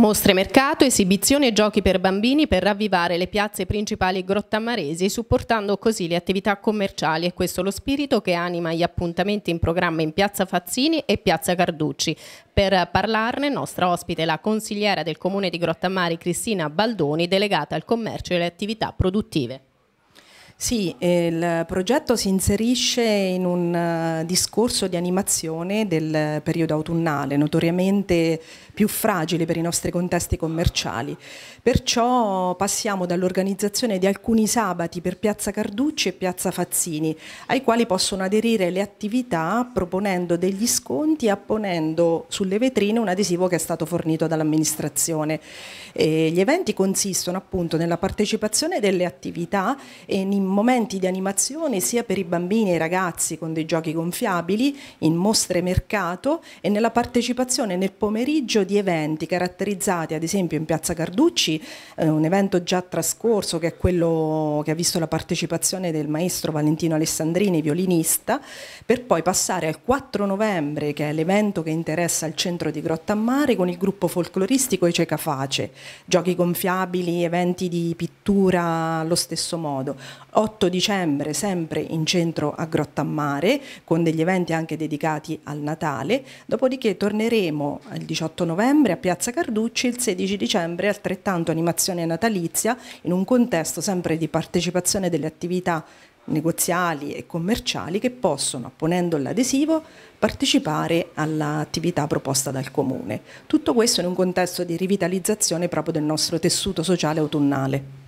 Mostre mercato, esibizioni e giochi per bambini per ravvivare le piazze principali grottammaresi, supportando così le attività commerciali e questo lo spirito che anima gli appuntamenti in programma in Piazza Fazzini e Piazza Carducci. Per parlarne nostra ospite è la consigliera del comune di Grottamari Cristina Baldoni, delegata al commercio e alle attività produttive. Sì, il progetto si inserisce in un eh, discorso di animazione del periodo autunnale, notoriamente più fragile per i nostri contesti commerciali. Perciò passiamo dall'organizzazione di alcuni sabati per Piazza Carducci e Piazza Fazzini, ai quali possono aderire le attività proponendo degli sconti e apponendo sulle vetrine un adesivo che è stato fornito dall'amministrazione. gli eventi consistono appunto nella partecipazione delle attività e in momenti di animazione sia per i bambini e i ragazzi con dei giochi gonfiabili, in mostre mercato e nella partecipazione nel pomeriggio di eventi caratterizzati ad esempio in Piazza Carducci, eh, un evento già trascorso che è quello che ha visto la partecipazione del maestro Valentino Alessandrini, violinista, per poi passare al 4 novembre che è l'evento che interessa il centro di Grotta Mare con il gruppo folcloristico Ececa Cecaface, giochi gonfiabili, eventi di pittura allo stesso modo. 8 dicembre sempre in centro a Grottammare con degli eventi anche dedicati al Natale, dopodiché torneremo il 18 novembre a Piazza Carducci, il 16 dicembre altrettanto animazione natalizia in un contesto sempre di partecipazione delle attività negoziali e commerciali che possono, apponendo l'adesivo, partecipare all'attività proposta dal Comune. Tutto questo in un contesto di rivitalizzazione proprio del nostro tessuto sociale autunnale.